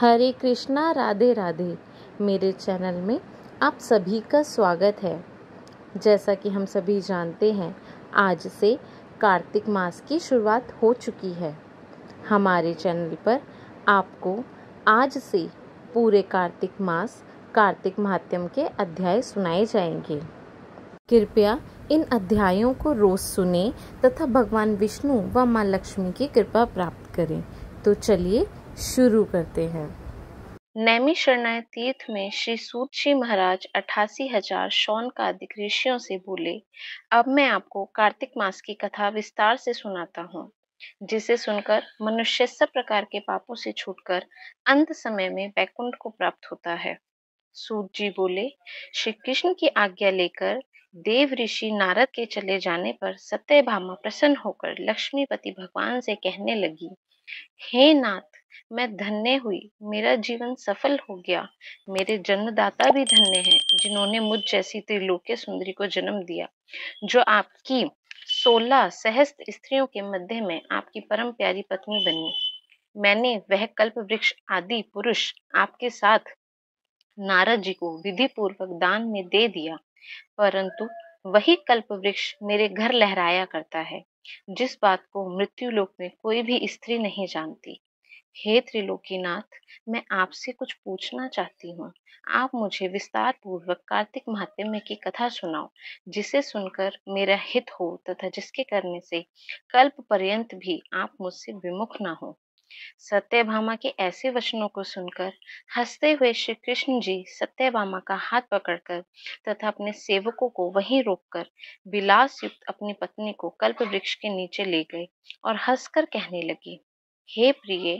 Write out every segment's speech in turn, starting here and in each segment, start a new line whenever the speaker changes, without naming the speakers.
हरे कृष्णा राधे राधे मेरे चैनल में आप सभी का स्वागत है जैसा कि हम सभी जानते हैं आज से कार्तिक मास की शुरुआत हो चुकी है हमारे चैनल पर आपको आज से पूरे कार्तिक मास कार्तिक महात्म के अध्याय सुनाए जाएंगे कृपया इन अध्यायों को रोज सुने तथा भगवान विष्णु व माँ लक्ष्मी की कृपा प्राप्त करें तो चलिए शुरू करते हैं नैमी शरणाय तीर्थ में श्री सूत जी महाराज अठासी हजार शौन का ऋषियों से बोले अब मैं आपको कार्तिक मास की कथा विस्तार से सुनाता हूँ जिसे सुनकर मनुष्य सब प्रकार के पापों से छूटकर अंत समय में वैकुंठ को प्राप्त होता है सूत जी बोले श्री कृष्ण की आज्ञा लेकर देव ऋषि नारद के चले जाने पर सत्य प्रसन्न होकर लक्ष्मीपति भगवान से कहने लगी हे नाथ मैं धन्य हुई मेरा जीवन सफल हो गया मेरे जन्मदाता भी धन्य हैं जिन्होंने मुझ जैसी त्रिलोक्य सुंदरी को जन्म दिया जो आपकी सोलह सहस्त्र स्त्रियों के मध्य में आपकी परम प्यारी पत्नी बनी मैंने वह कल्प वृक्ष आदि पुरुष आपके साथ नारद जी को विधि पूर्वक दान में दे दिया परंतु वही कल्प वृक्ष मेरे घर लहराया करता है जिस बात को मृत्यु लोक में कोई भी स्त्री नहीं जानती हे त्रिलोकीनाथ मैं आपसे कुछ पूछना चाहती हूँ आप मुझे विस्तार पूर्वक कार्तिक महात्म्य की कथा सुनाओ जिसे सुनकर मेरा हित हो तथा जिसके करने से कल्प पर्यंत भी आप मुझसे विमुख ना हो सत्यभामा के ऐसे वचनों को सुनकर हंसते हुए श्री कृष्ण जी सत्यभामा का हाथ पकड़कर तथा अपने सेवकों को वहीं रोककर विलास युक्त अपनी पत्नी को कल्प वृक्ष के नीचे ले गए और हंसकर कहने लगी हे प्रिय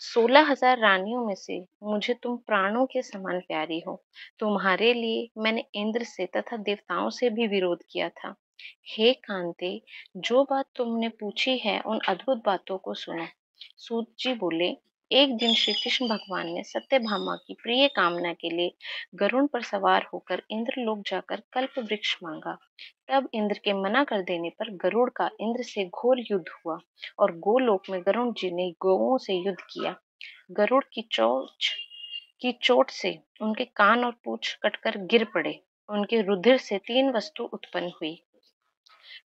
सोलह हजार रानियों में से मुझे तुम प्राणों के समान प्यारी हो तुम्हारे लिए मैंने इंद्र से तथा देवताओं से भी विरोध किया था हे कांते जो बात तुमने पूछी है उन अद्भुत बातों को सुनो सूत जी बोले एक दिन श्री कृष्ण भगवान ने सत्यभामा की प्रिय कामना के लिए गरुण पर सवार होकर इंद्रलोक जाकर कल्प वृक्ष मांगा तब इंद्र के मना कर देने पर गरुड़ का इंद्र से घोर युद्ध हुआ और गोलोक में गरुड़ जी ने गौओं से युद्ध किया गरुड़ की चोच की चोट से उनके कान और पूछ कटकर गिर पड़े उनके रुधिर से तीन वस्तु उत्पन्न हुई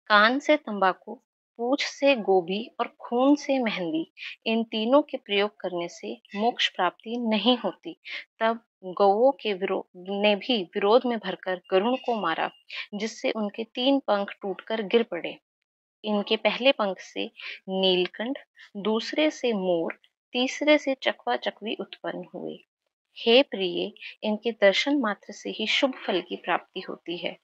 कान से तंबाकू पूछ से गोभी और खून से मेहंदी इन तीनों के प्रयोग करने से मोक्ष प्राप्ति नहीं होती तब गौओं के विरोध ने भी विरोध में भरकर गरुण को मारा जिससे उनके तीन पंख टूटकर गिर पड़े इनके पहले पंख से नीलकंठ दूसरे से मोर तीसरे से चकवा चकवी उत्पन्न हुए हे प्रिय इनके दर्शन मात्र से ही शुभ फल की प्राप्ति होती है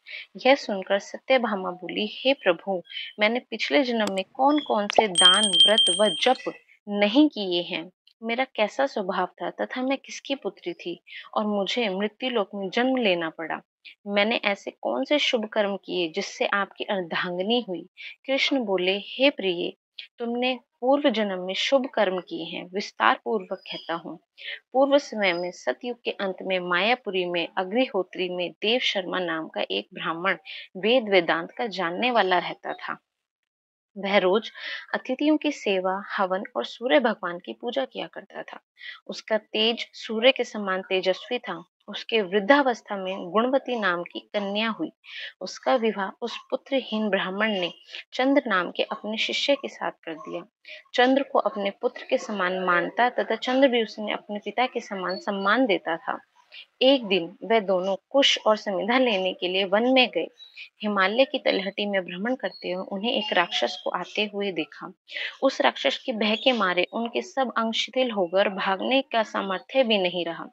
यह सुनकर सत्यभामा बोली हे प्रभु मैंने पिछले जन्म में कौन कौन से दान व्रत व जप नहीं किए हैं मेरा कैसा स्वभाव था तथा मैं किसकी पुत्री थी और मुझे मृत्यु लोक में जन्म लेना पड़ा मैंने ऐसे कौन से शुभ कर्म किए जिससे आपकी अर्धांगनी हुई कृष्ण बोले हे प्रिय तुमने पूर्व जन्म में शुभ कर्म किए हैं विस्तार पूर्वक कहता हूँ पूर्व समय में सतयुग के अंत में मायापुरी में अग्निहोत्री में देव शर्मा नाम का एक ब्राह्मण वेद वेदांत का जानने वाला रहता था वह रोज अतिथियों की सेवा हवन और सूर्य भगवान की पूजा किया करता था उसका तेज सूर्य के समान तेजस्वी था उसके वृद्धावस्था में गुणवती नाम की कन्या हुई उसका विवाह उस पुत्रहीन ब्राह्मण ने चंद्र नाम के अपने शिष्य के साथ कर दिया चंद्र को अपने पुत्र के समान मानता तथा चंद्र भी उसने अपने पिता के समान सम्मान देता था एक दिन वे दोनों कुश और समिधा लेने के लिए वन में गए हिमालय की तलहटी में भ्रमण करते हुए उन्हें एक राक्षस को आते हुए देखा उस राक्षस के बह के मारे उनके सब अंग शिथिल होकर भागने का सामर्थ्य भी नहीं रहा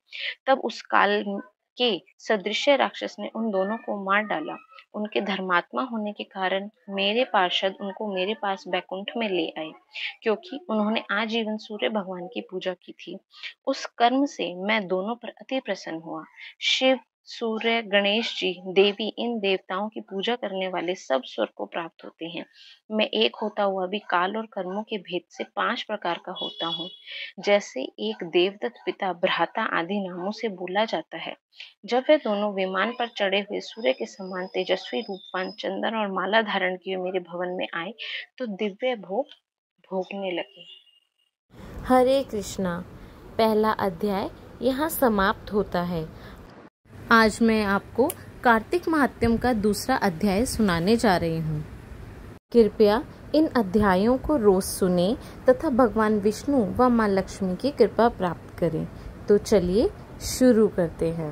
तब उस काल के सदृश राक्षस ने उन दोनों को मार डाला उनके धर्मात्मा होने के कारण मेरे पार्षद उनको मेरे पास बैकुंठ में ले आए क्योंकि उन्होंने आजीवन सूर्य भगवान की पूजा की थी उस कर्म से मैं दोनों पर अति प्रसन्न हुआ शिव सूर्य गणेश जी देवी इन देवताओं की पूजा करने वाले सब स्वर को प्राप्त होते हैं मैं एक होता हुआ भी काल और कर्मों के भेद से पांच प्रकार का होता हूँ जैसे एक देवदत्त पिता भ्राता आदि नामों से बोला जाता है जब वे दोनों विमान पर चढ़े हुए सूर्य के समान तेजस्वी रूपवान चंदन और माला धारण किए मेरे भवन में आए तो दिव्य भोग भोगने लगे हरे कृष्णा पहला अध्याय यहाँ समाप्त होता है आज मैं आपको कार्तिक महात्यम का दूसरा अध्याय सुनाने जा रही हूँ कृपया इन अध्यायों को रोज सुने तथा भगवान विष्णु व माँ लक्ष्मी की कृपा प्राप्त करें तो चलिए शुरू करते हैं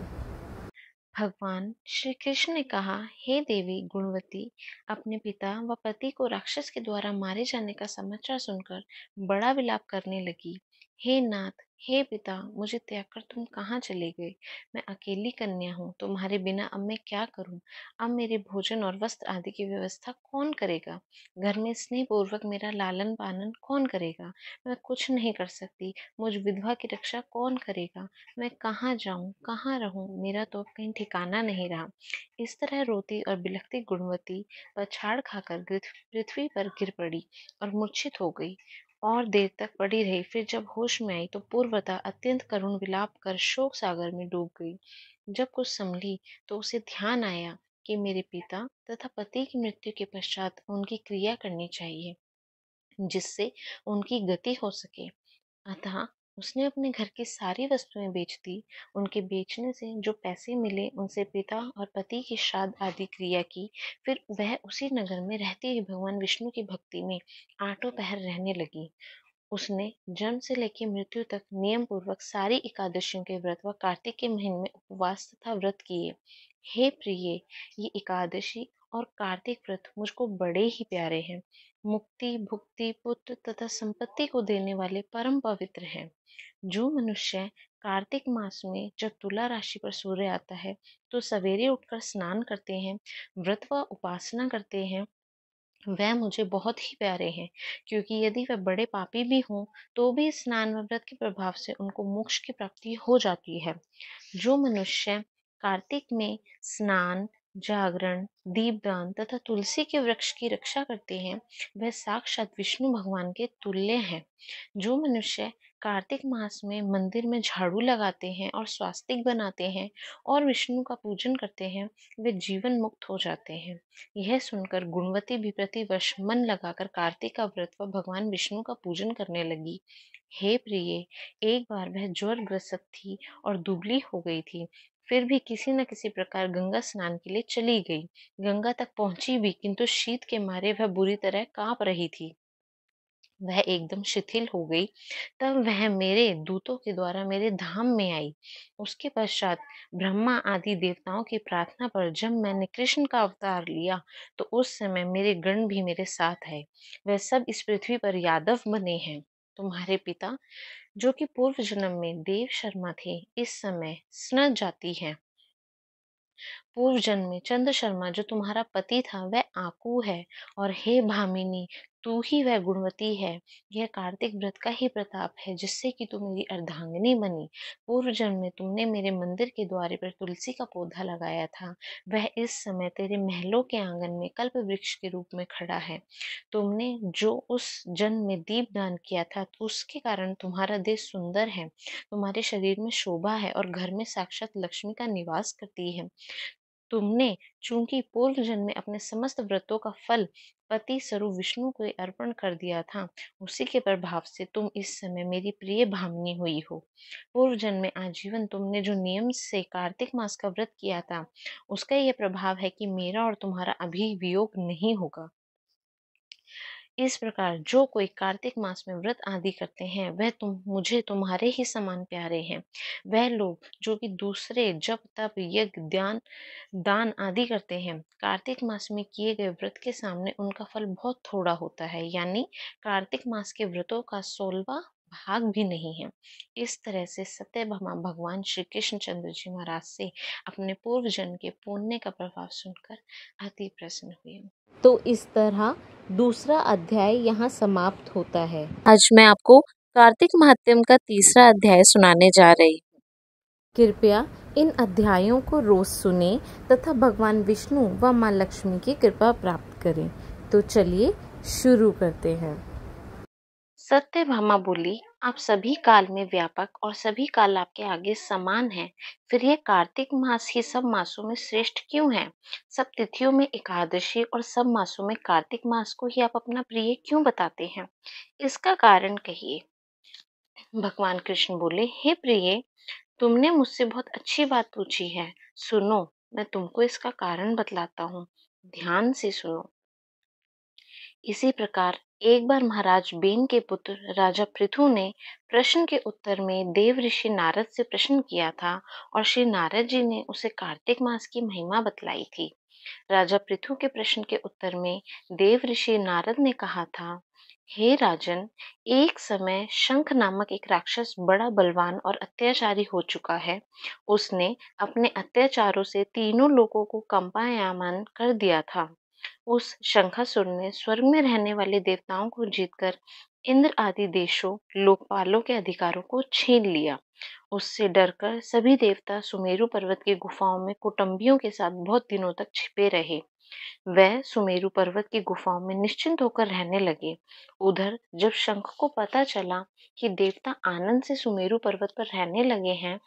भगवान श्री कृष्ण ने कहा हे देवी गुणवती अपने पिता व पति को राक्षस के द्वारा मारे जाने का समाचार सुनकर बड़ा विलाप करने लगी हे नाथ हे पिता मुझे त्याग कर तुम कहाँ चले गए मैं अकेली कन्या हूँ तुम्हारे बिना अब मैं क्या करूँ अब मेरे भोजन और वस्त्र आदि की व्यवस्था कौन करेगा घर में स्नेह पूर्वक मेरा लालन पालन कौन करेगा मैं कुछ नहीं कर सकती मुझ विधवा की रक्षा कौन करेगा मैं कहाँ जाऊँ कहाँ रहूँ मेरा तो कहीं ठिकाना नहीं रहा इस तरह रोती और बिलखती गुणवती पछाड़ खाकर पृथ्वी पर गिर पड़ी और मूर्छित हो गई और देर तक पड़ी रही फिर जब होश में आई तो पूर्वता अत्यंत करुण विलाप कर शोक सागर में डूब गई जब कुछ संभली तो उसे ध्यान आया कि मेरे पिता तथा पति की मृत्यु के पश्चात उनकी क्रिया करनी चाहिए जिससे उनकी गति हो सके अतः उसने अपने घर की सारी वस्तुएं बेच दी उनके बेचने से जो पैसे मिले उनसे पिता और पति की श्राद्ध आदि क्रिया की फिर वह उसी नगर में रहते ही भगवान विष्णु की भक्ति में आठों पहर रहने लगी उसने जन्म से लेकर मृत्यु तक नियम पूर्वक सारी एकादशियों के व्रत व कार्तिक के महीने में उपवास तथा व्रत किए हे प्रिय ये एकादशी और कार्तिक व्रत मुझको बड़े ही प्यारे हैं मुक्ति भुक्ति पुत्र तथा संपत्ति को देने वाले परम पवित्र हैं जो मनुष्य कार्तिक मास में जब तुला राशि पर सूर्य आता है तो सवेरे उठकर स्नान करते हैं व्रत व उपासना करते हैं वह मुझे बहुत ही प्यारे हैं क्योंकि यदि वह बड़े पापी भी हों तो भी स्नान व व्रत के प्रभाव से उनको मोक्ष की प्राप्ति हो जाती है जो मनुष्य कार्तिक में स्नान जागरण दीपदान तथा तुलसी के वृक्ष की रक्षा करते हैं वह साक्षात विष्णु भगवान के तुल्य हैं जो मनुष्य कार्तिक मास में मंदिर में झाड़ू लगाते हैं और स्वास्तिक बनाते हैं और विष्णु का पूजन करते हैं वे जीवन मुक्त हो जाते हैं यह सुनकर गुणवती भी प्रतिवर्ष मन लगाकर कार्तिक का व्रत व भगवान विष्णु का पूजन करने लगी हे प्रिय एक बार वह ज्वर ग्रसित थी और दुबली हो गई थी फिर भी किसी न किसी प्रकार गंगा स्नान के लिए चली गई गंगा तक पहुंची भी किंतु शीत के मारे वह बुरी तरह कांप रही थी वह एकदम शिथिल हो गई तब वह मेरे दूतों के द्वारा मेरे धाम में आई उसके पश्चात ब्रह्मा आदि देवताओं की प्रार्थना पर जब मैंने कृष्ण का अवतार लिया तो उस समय मेरे गण भी मेरे साथ है वह सब इस पृथ्वी पर यादव बने हैं तुम्हारे पिता जो कि पूर्व जन्म में देव शर्मा थे इस समय स्न जाती है पूर्व जन्म में चंद्र शर्मा जो तुम्हारा पति था वह आकू है और हे भामिनी तू ही वह गुणवती है यह कार्तिक व्रत का ही प्रताप है जिससे कि तू मेरी अर्धांगनी बनी पूर्व जन्म में तुमने मेरे मंदिर के द्वारे पर तुलसी का पौधा लगाया था वह इस समय तेरे महलों के आंगन में कल्प वृक्ष के रूप में खड़ा है तुमने जो उस जन्म में दीप दान किया था तो उसके कारण तुम्हारा देश सुंदर है तुम्हारे शरीर में शोभा है और घर में साक्षात लक्ष्मी का निवास करती है तुमने चूंकि पूर्व जन्म में अपने समस्त व्रतों का फल पति स्वरूप विष्णु को अर्पण कर दिया था उसी के प्रभाव से तुम इस समय मेरी प्रिय भामनी हुई हो पूर्व जन्म में आजीवन तुमने जो नियम से कार्तिक मास का व्रत किया था उसका यह प्रभाव है कि मेरा और तुम्हारा अभी वियोग नहीं होगा इस प्रकार जो कोई कार्तिक मास में व्रत आदि करते हैं वह तुम मुझे तुम्हारे ही समान प्यारे हैं वह लोग जो कि दूसरे जप तप यज्ञ ध्यान दान आदि करते हैं कार्तिक मास में किए गए व्रत के सामने उनका फल बहुत थोड़ा होता है यानी कार्तिक मास के व्रतों का सोलवा भाग भी नहीं है इस तरह से सत्यभामा भगवान श्री कृष्ण चंद्र जी महाराज से अपने पूर्व जन्म के पुण्य का प्रभाव सुनकर अति प्रसन्न हुए तो इस तरह दूसरा अध्याय यहाँ समाप्त होता है आज मैं आपको कार्तिक महात्यम का तीसरा अध्याय सुनाने जा रही हूँ कृपया इन अध्यायों को रोज सुने तथा भगवान विष्णु व माँ लक्ष्मी की कृपा प्राप्त करें तो चलिए शुरू करते हैं सत्य भामा बोली आप सभी काल में व्यापक और सभी काल आपके आगे समान हैं फिर यह कार्तिक मास ही सब मासों में श्रेष्ठ क्यों है सब तिथियों में एकादशी और सब मासों में कार्तिक मास को ही आप अपना प्रिय क्यों बताते हैं इसका कारण कहिए भगवान कृष्ण बोले हे प्रिय तुमने मुझसे बहुत अच्छी बात पूछी है सुनो मैं तुमको इसका कारण बतलाता हूँ ध्यान से सुनो इसी प्रकार एक बार महाराज बेन के पुत्र राजा पृथु ने प्रश्न के उत्तर में देव ऋषि नारद से प्रश्न किया था और श्री नारद जी ने उसे कार्तिक मास की महिमा बतलाई थी राजा पृथु के प्रश्न के उत्तर में देव ऋषि नारद ने कहा था हे राजन एक समय शंख नामक एक राक्षस बड़ा बलवान और अत्याचारी हो चुका है उसने अपने अत्याचारों से तीनों लोगों को कंपायामान कर दिया था उस शंखासुर ने स्वर्ग में रहने वाले देवताओं को जीतकर इंद्र आदि देशों लोकपालों के अधिकारों को छीन लिया उससे डरकर सभी देवता सुमेरु पर्वत की गुफाओं में कुटुंबियों के साथ बहुत दिनों तक छिपे रहे वह सुमेरु पर्वत की गुफाओं में निश्चिंत होकर रहने लगे उधर जब शंख को पता चला कि देवता आनंद से सुमेरु पर्वत पर रहने लगे हैं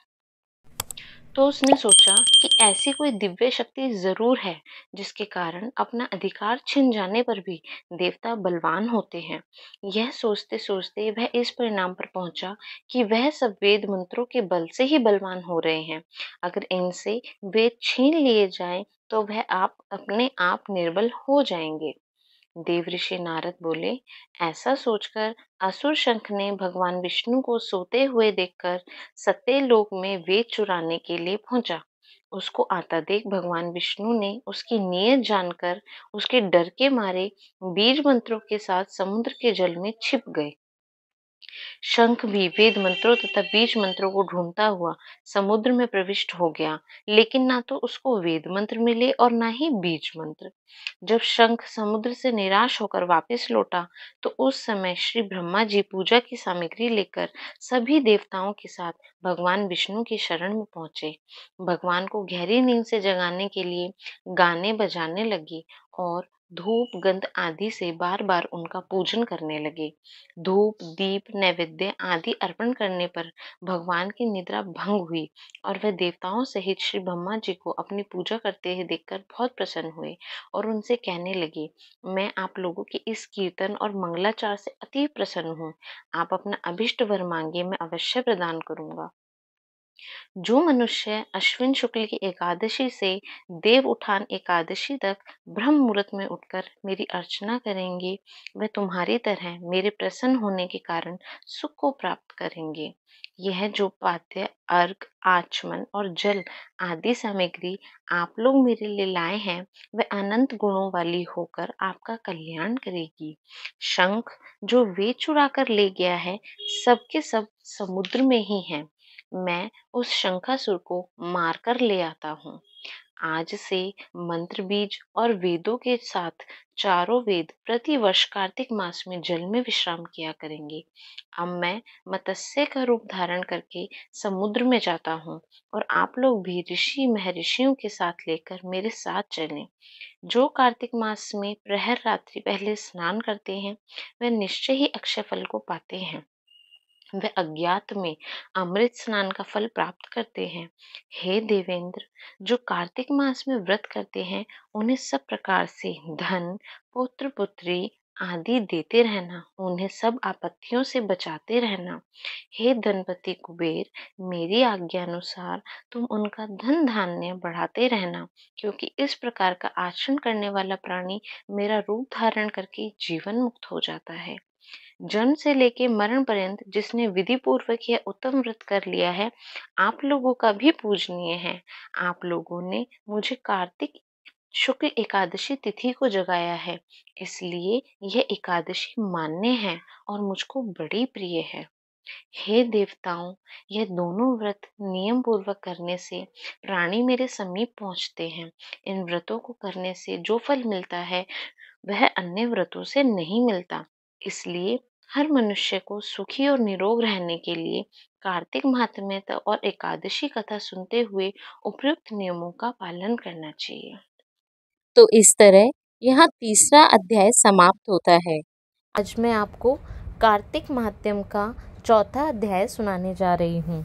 तो उसने सोचा कि ऐसी कोई दिव्य शक्ति ज़रूर है जिसके कारण अपना अधिकार छिन जाने पर भी देवता बलवान होते हैं यह सोचते सोचते वह इस परिणाम पर पहुंचा कि वह सब वेद मंत्रों के बल से ही बलवान हो रहे हैं अगर इनसे वेद छीन लिए जाएं तो वह आप अपने आप निर्बल हो जाएंगे देवऋषि नारद बोले ऐसा सोचकर असुर शंख ने भगवान विष्णु को सोते हुए देखकर सत्य लोक में वेद चुराने के लिए पहुंचा उसको आता देख भगवान विष्णु ने उसकी नीयत जानकर उसके डर के मारे बीज मंत्रों के साथ समुद्र के जल में छिप गए शंख भी वेद मंत्रों तथा बीज मंत्रों को ढूंढता हुआ समुद्र में प्रविष्ट हो गया लेकिन ना तो उसको वेद मंत्र मिले और ना ही बीज मंत्र जब शंख समुद्र से निराश होकर वापस लौटा तो उस समय श्री ब्रह्मा जी पूजा की सामग्री लेकर सभी देवताओं के साथ भगवान विष्णु की शरण में पहुंचे भगवान को गहरी नींद से जगाने के लिए गाने बजाने लगे और धूप गंध आदि से बार बार उनका पूजन करने लगे धूप दीप नैवेद्य आदि अर्पण करने पर भगवान की निद्रा भंग हुई और वह देवताओं सहित श्री ब्रह्मा जी को अपनी पूजा करते हुए देखकर बहुत प्रसन्न हुए और उनसे कहने लगे मैं आप लोगों के इस कीर्तन और मंगलाचार से अति प्रसन्न हूँ आप अपना अभिष्ट वर मांगिए मैं अवश्य प्रदान करूँगा जो मनुष्य अश्विन शुक्ल की एकादशी से देव उठान एकादशी तक ब्रह्म मुहूर्त में उठकर मेरी अर्चना करेंगे वह तुम्हारी तरह मेरे प्रसन्न होने के कारण सुख को प्राप्त करेंगे यह जो पाद्य अर्घ आचमन और जल आदि सामग्री आप लोग मेरे लिए लाए हैं वह अनंत गुणों वाली होकर आपका कल्याण करेगी शंख जो वे चुरा कर ले गया है सबके सब समुद्र में ही है मैं उस शंखासुर को मार कर ले आता हूँ आज से मंत्र बीज और वेदों के साथ चारों वेद प्रतिवर्ष कार्तिक मास में जल में विश्राम किया करेंगे अब मैं मत्स्य का रूप धारण करके समुद्र में जाता हूँ और आप लोग भी ऋषि महर्षियों के साथ लेकर मेरे साथ चलें जो कार्तिक मास में प्रहर रात्रि पहले स्नान करते हैं वे निश्चय ही अक्षय फल को पाते हैं वे अज्ञात में अमृत स्नान का फल प्राप्त करते हैं हे देवेंद्र जो कार्तिक मास में व्रत करते हैं उन्हें सब प्रकार से धन पुत्र पुत्री आदि देते रहना उन्हें सब आपत्तियों से बचाते रहना हे धनपति कुबेर मेरी आज्ञा अनुसार तुम उनका धन धान्य बढ़ाते रहना क्योंकि इस प्रकार का आचरण करने वाला प्राणी मेरा रूप धारण करके जीवन मुक्त हो जाता है जन्म से लेके मरण पर्यंत जिसने विधि पूर्वक यह उत्तम व्रत कर लिया है आप लोगों का भी पूजनीय है आप लोगों ने मुझे कार्तिक शुक्ल एकादशी तिथि को जगाया है इसलिए यह एकादशी मान्य है और मुझको बड़ी प्रिय है हे देवताओं यह दोनों व्रत नियम पूर्वक करने से प्राणी मेरे समीप पहुंचते हैं इन व्रतों को करने से जो फल मिलता है वह अन्य व्रतों से नहीं मिलता इसलिए हर मनुष्य को सुखी और निरोग रहने के लिए कार्तिक महात्म्य और एकादशी कथा सुनते हुए उपयुक्त नियमों का पालन करना चाहिए तो इस तरह यहाँ तीसरा अध्याय समाप्त होता है आज मैं आपको कार्तिक महात्म का चौथा अध्याय सुनाने जा रही हूँ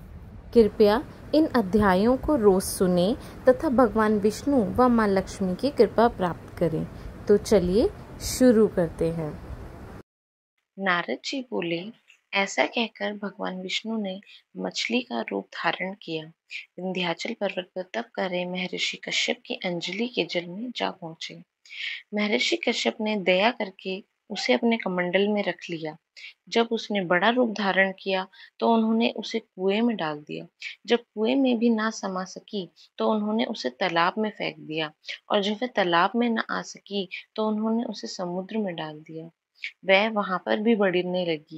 कृपया इन अध्यायों को रोज सुने तथा भगवान विष्णु व माँ लक्ष्मी की कृपा प्राप्त करें तो चलिए शुरू करते हैं नारद जी बोले ऐसा कहकर भगवान विष्णु ने मछली का रूप धारण किया विंध्याचल पर्वत पर तप कर रहे महर्षि कश्यप की अंजलि के जल में जा पहुंचे महर्षि कश्यप ने दया करके उसे अपने कमंडल में रख लिया जब उसने बड़ा रूप धारण किया तो उन्होंने उसे कुएं में डाल दिया जब कुएं में भी ना समा सकी तो उन्होंने उसे तालाब में फेंक दिया और जब वह तालाब में ना आ सकी तो उन्होंने उसे समुद्र में डाल दिया वह वहां पर भी बढ़ने लगी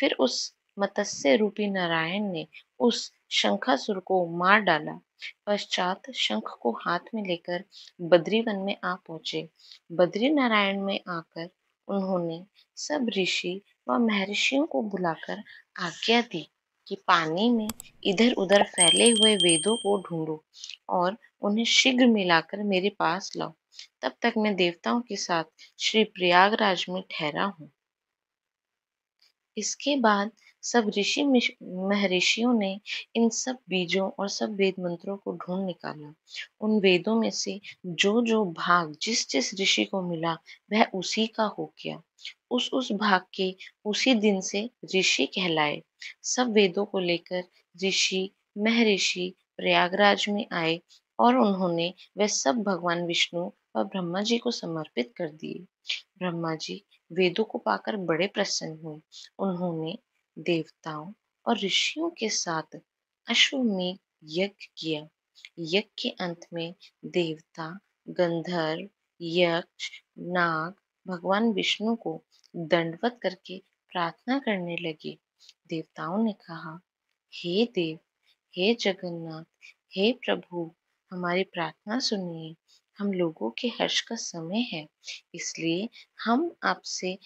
फिर उस मत्स्य रूपी नारायण ने उस शंखासुर को मार डाला पश्चात शंख को हाथ में लेकर बद्रीवन में आ पहुंचे बद्री नारायण में आकर उन्होंने सब ऋषि व महर्षियों को बुलाकर आज्ञा दी कि पानी में इधर उधर फैले हुए वेदों को ढूंढो और उन्हें शीघ्र मिलाकर मेरे पास लाओ तब तक मैं देवताओं के साथ श्री प्रयागराज में ठहरा हूं इसके बाद सब ऋषि महर्षियों ने इन सब बीजों और सब वेद मंत्रों को ढूंढ निकाला उन वेदों में से जो जो भाग जिस जिस ऋषि को मिला वह उसी का हो गया उस उस भाग के उसी दिन से ऋषि कहलाए सब वेदों को लेकर ऋषि महर्षि प्रयागराज में आए और उन्होंने वे सब भगवान विष्णु और ब्रह्मा जी को समर्पित कर दिए ब्रह्मा जी वेदों को पाकर बड़े प्रसन्न हुए उन्होंने देवताओं और ऋषियों के साथ अश्वमेघ यज्ञ किया यज्ञ के अंत में देवता गंधर्व यक्ष नाग भगवान विष्णु को दंडवत करके प्रार्थना करने लगे देवताओं ने कहा हे देव हे जगन्नाथ हे प्रभु हमारी प्रार्थना सुनिए हम लोगों के हर्ष का समय है इसलिए हम आपसे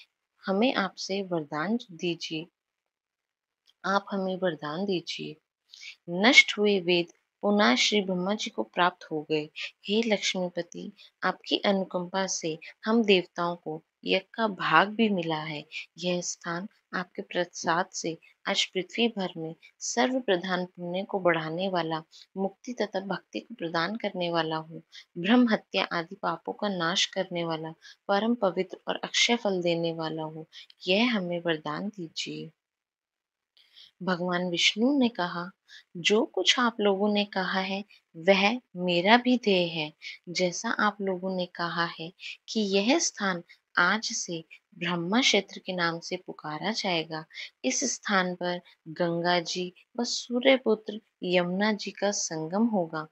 हमें आपसे वरदान दीजिए आप हमें वरदान दीजिए नष्ट हुए वेद पुनः श्री ब्रह्मा जी को प्राप्त हो गए हे लक्ष्मीपति आपकी अनुकंपा से हम देवताओं को यज्ञ का भाग भी मिला है यह स्थान आपके प्रसाद से आज पृथ्वी भर में सर्व प्रधान पुण्य को बढ़ाने वाला मुक्ति तथा भक्ति को प्रदान करने वाला हो ब्रह्म हत्या आदि पापों का नाश करने वाला परम पवित्र और अक्षय फल देने वाला हो यह हमें वरदान दीजिए भगवान विष्णु ने कहा जो कुछ आप लोगों ने कहा है वह मेरा भी देह है जैसा आप लोगों ने कहा है कि यह स्थान आज से ब्रह्मा क्षेत्र के नाम से पुकारा जाएगा इस स्थान पर गंगा जी व सूर्यपुत्र यमुना जी का संगम होगा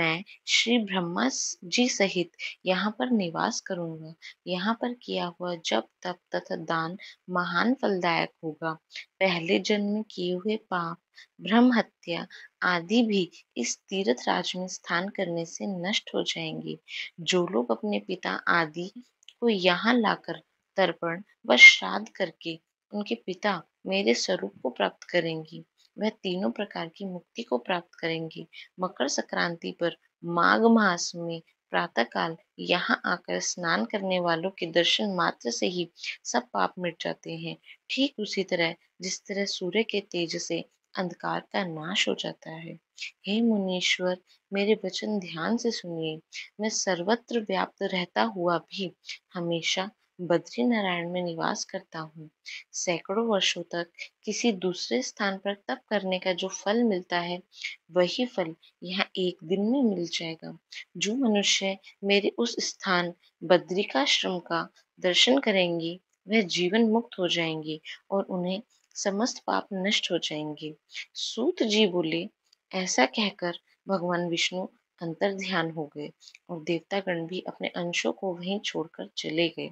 मैं श्री ब्रह्मा जी सहित यहाँ पर निवास करूँगा यहाँ पर किया हुआ जब तप तथा दान महान फलदायक होगा पहले जन्म किए हुए पाप ब्रह्म हत्या आदि भी इस तीर्थ राज में स्थान करने से नष्ट हो जाएंगे जो लोग अपने पिता आदि को यहाँ लाकर तर्पण व श्राद्ध करके उनके पिता मेरे स्वरूप को प्राप्त करेंगी वह तीनों प्रकार की मुक्ति को प्राप्त करेंगी मकर संक्रांति पर माघ मास में काल यहाँ आकर स्नान करने वालों के दर्शन मात्र से ही सब पाप मिट जाते हैं ठीक उसी तरह जिस तरह सूर्य के तेज से अंधकार का नाश हो जाता है हे मुनीश्वर मेरे वचन ध्यान से सुनिए मैं सर्वत्र व्याप्त रहता हुआ भी हमेशा बद्री नारायण में निवास करता हूँ सैकड़ों वर्षों तक किसी दूसरे स्थान पर तप करने का जो फल मिलता है वही फल यहाँ एक दिन में मिल जाएगा जो मनुष्य मेरे उस स्थान बद्रिकाश्रम का दर्शन करेंगे वह जीवन मुक्त हो जाएंगे और उन्हें समस्त पाप नष्ट हो जाएंगे सूत जी बोले ऐसा कहकर भगवान विष्णु अंतर ध्यान हो गए और देवतागण भी अपने अंशों को वहीं छोड़कर चले गए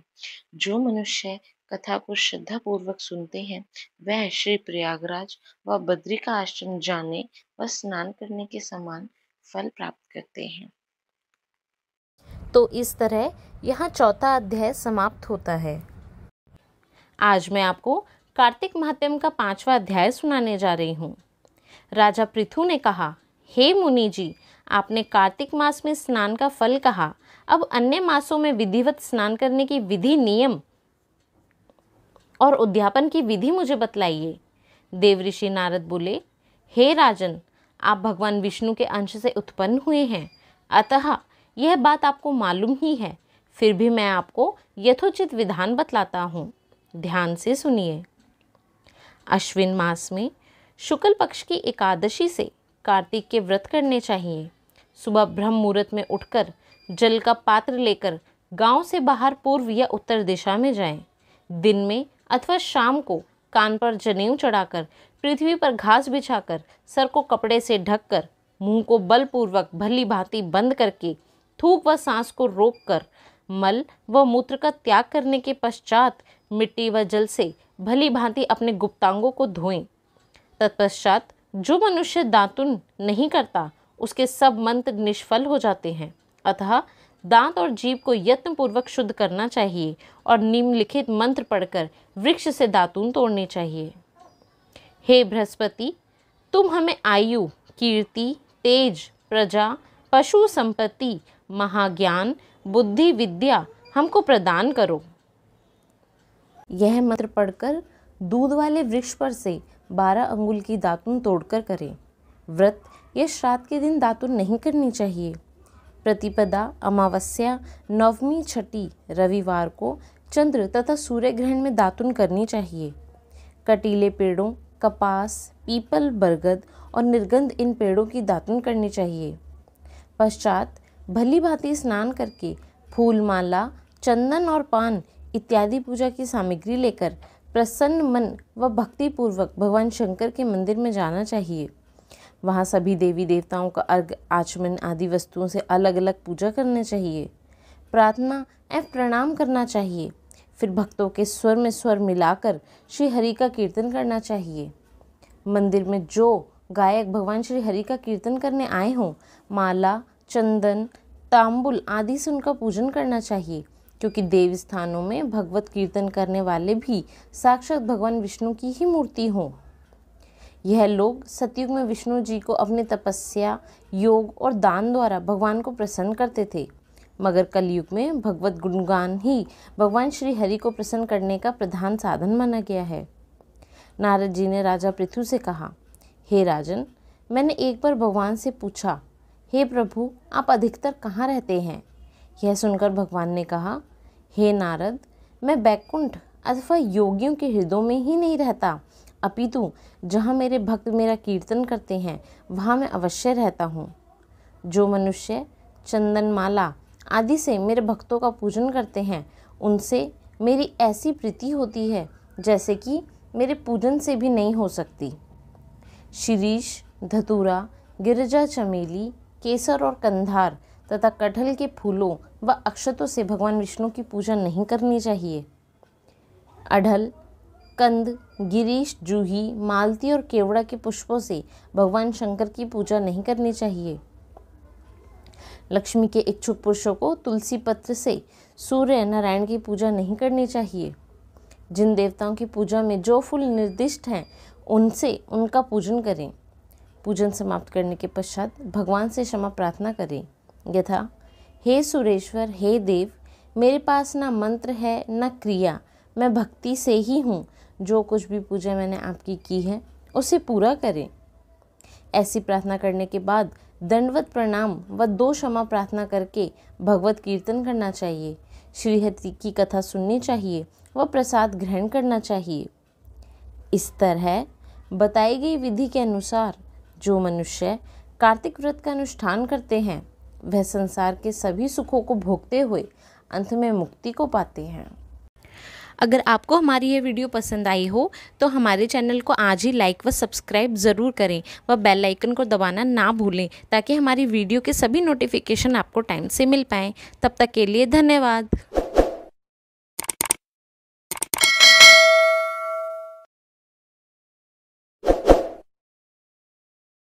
जो मनुष्य कथा को श्रद्धा पूर्वक सुनते हैं वह श्री प्रयागराज व बद्री का आश्रम जाने व स्नान करने के समान फल प्राप्त करते हैं तो इस तरह यहाँ चौथा अध्याय समाप्त होता है आज मैं आपको कार्तिक महात्म का पांचवा अध्याय सुनाने जा रही हूँ राजा पृथु ने कहा हे मुनि जी आपने कार्तिक मास में स्नान का फल कहा अब अन्य मासों में विधिवत स्नान करने की विधि नियम और उद्यापन की विधि मुझे बतलाइए देव ऋषि नारद बोले हे राजन आप भगवान विष्णु के अंश से उत्पन्न हुए हैं अतः यह बात आपको मालूम ही है फिर भी मैं आपको यथोचित विधान बतलाता हूँ ध्यान से सुनिए अश्विन मास में शुक्ल पक्ष की एकादशी से कार्तिक के व्रत करने चाहिए सुबह ब्रह्म मुहूर्त में उठकर जल का पात्र लेकर गांव से बाहर पूर्व या उत्तर दिशा में जाएं। दिन में अथवा शाम को कान पर जनेऊ चढ़ाकर पृथ्वी पर घास बिछाकर सर को कपड़े से ढककर मुंह को बलपूर्वक भली भांति बंद करके थूक व सांस को रोककर मल व मूत्र का त्याग करने के पश्चात मिट्टी व जल से भली भांति अपने गुप्तांगों को धोएं तत्पश्चात जो मनुष्य दातुन नहीं करता उसके सब मंत्र निष्फल हो जाते हैं अतः दांत और जीव को यत्नपूर्वक शुद्ध करना चाहिए और निम्नलिखित मंत्र पढ़कर वृक्ष से दातून तोड़ने चाहिए हे बृहस्पति तुम हमें आयु कीर्ति तेज प्रजा पशु संपत्ति महाज्ञान बुद्धि विद्या हमको प्रदान करो यह मंत्र पढ़कर दूध वाले वृक्ष पर से बारह अंगुल की दातुन तोड़कर करें व्रत यह श्राद्ध के दिन दातुन नहीं करनी चाहिए प्रतिपदा अमावस्या नवमी छठी रविवार को चंद्र तथा सूर्य ग्रहण में दातुन करनी चाहिए कटीले पेड़ों कपास पीपल बरगद और निर्गंध इन पेड़ों की दातुन करनी चाहिए पश्चात भली भांति स्नान करके फूल माला चंदन और पान इत्यादि पूजा की सामग्री लेकर प्रसन्न मन व भक्तिपूर्वक भगवान शंकर के मंदिर में जाना चाहिए वहाँ सभी देवी देवताओं का अर्घ आचमन आदि वस्तुओं से अलग अलग पूजा करना चाहिए प्रार्थना एवं प्रणाम करना चाहिए फिर भक्तों के स्वर में स्वर मिलाकर श्री हरि का कीर्तन करना चाहिए मंदिर में जो गायक भगवान श्री हरि का कीर्तन करने आए हों माला चंदन तांबुल आदि से उनका पूजन करना चाहिए क्योंकि देव स्थानों में भगवत कीर्तन करने वाले भी साक्षात भगवान विष्णु की ही मूर्ति हों यह लोग सतयुग में विष्णु जी को अपने तपस्या योग और दान द्वारा भगवान को प्रसन्न करते थे मगर कलयुग में भगवत गुणगान ही भगवान श्री हरि को प्रसन्न करने का प्रधान साधन माना गया है नारद जी ने राजा पृथु से कहा हे राजन मैंने एक बार भगवान से पूछा हे प्रभु आप अधिकतर कहाँ रहते हैं यह सुनकर भगवान ने कहा हे नारद मैं बैकुंठ अथवा योगियों के हृदयों में ही नहीं रहता अपितु जहाँ मेरे भक्त मेरा कीर्तन करते हैं वहाँ मैं अवश्य रहता हूँ जो मनुष्य चंदनमाला आदि से मेरे भक्तों का पूजन करते हैं उनसे मेरी ऐसी प्रीति होती है जैसे कि मेरे पूजन से भी नहीं हो सकती शिरीष धतूरा गिरजा चमेली केसर और कंधार तथा कटहल के फूलों व अक्षतों से भगवान विष्णु की पूजा नहीं करनी चाहिए अढ़ल कंद गिरीश जूही मालती और केवड़ा के पुष्पों से भगवान शंकर की पूजा नहीं करनी चाहिए लक्ष्मी के इच्छुक पुरुषों को तुलसी पत्र से सूर्य नारायण की पूजा नहीं करनी चाहिए जिन देवताओं की पूजा में जो फूल निर्दिष्ट हैं उनसे उनका पूजन करें पूजन समाप्त करने के पश्चात भगवान से क्षमा प्रार्थना करें यथा हे सुरेश्वर हे देव मेरे पास ना मंत्र है न क्रिया मैं भक्ति से ही हूँ जो कुछ भी पूजा मैंने आपकी की है उसे पूरा करें ऐसी प्रार्थना करने के बाद दंडवत प्रणाम व दो क्षमा प्रार्थना करके भगवत कीर्तन करना चाहिए श्रीहति की कथा सुननी चाहिए व प्रसाद ग्रहण करना चाहिए इस तरह बताई गई विधि के अनुसार जो मनुष्य कार्तिक व्रत का अनुष्ठान करते हैं वह संसार के सभी सुखों को भोगते हुए अंत में मुक्ति को पाते हैं अगर आपको हमारी ये वीडियो पसंद आई हो तो हमारे चैनल को आज ही लाइक व सब्सक्राइब ज़रूर करें व बेल आइकन को दबाना ना भूलें ताकि हमारी वीडियो के सभी नोटिफिकेशन आपको टाइम से मिल पाएँ तब तक के लिए धन्यवाद